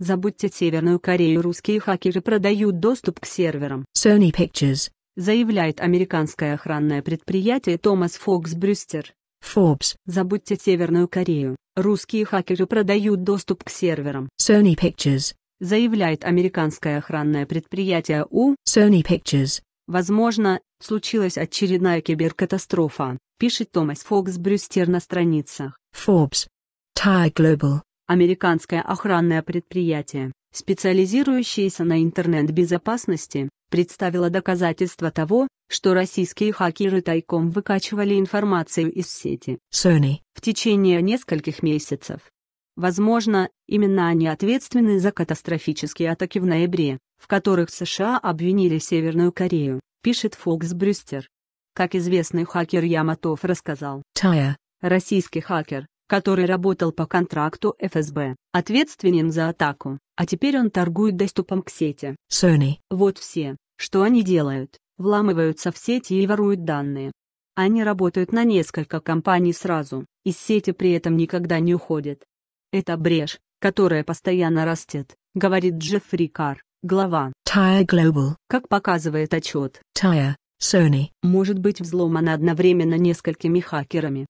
Забудьте Северную Корею, русские хакеры продают доступ к серверам. Sony Pictures. Заявляет американское охранное предприятие Томас Фокс Брюстер. Forbes. Забудьте Северную Корею, русские хакеры продают доступ к серверам. Sony Pictures. Заявляет американское охранное предприятие У. Sony Pictures. Возможно, случилась очередная киберкатастрофа, пишет Томас Фокс Брюстер на страницах. Forbes. Thai Global американское охранное предприятие, специализирующееся на интернет-безопасности, представило доказательства того, что российские хакеры тайком выкачивали информацию из сети Sony в течение нескольких месяцев. Возможно, именно они ответственны за катастрофические атаки в ноябре, в которых США обвинили Северную Корею, пишет Фокс Брюстер. Как известный хакер Яматов рассказал, Тая, российский хакер, который работал по контракту ФСБ, ответственен за атаку, а теперь он торгует доступом к сети. Sony. Вот все, что они делают, вламываются в сети и воруют данные. Они работают на несколько компаний сразу, из сети при этом никогда не уходят. Это брешь, которая постоянно растет, говорит Джеффри Карр, глава Tire Global. Как показывает отчет, Tire Sony может быть взломана одновременно несколькими хакерами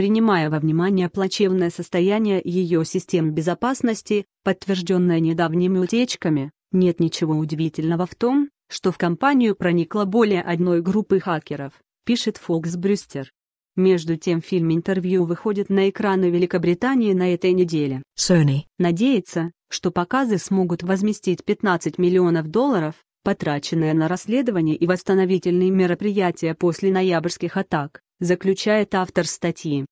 принимая во внимание плачевное состояние ее систем безопасности, подтвержденное недавними утечками, нет ничего удивительного в том, что в компанию проникла более одной группы хакеров, пишет Фокс Брюстер. Между тем фильм «Интервью» выходит на экраны Великобритании на этой неделе. Sony надеется, что показы смогут возместить 15 миллионов долларов, потраченные на расследование и восстановительные мероприятия после ноябрьских атак, заключает автор статьи.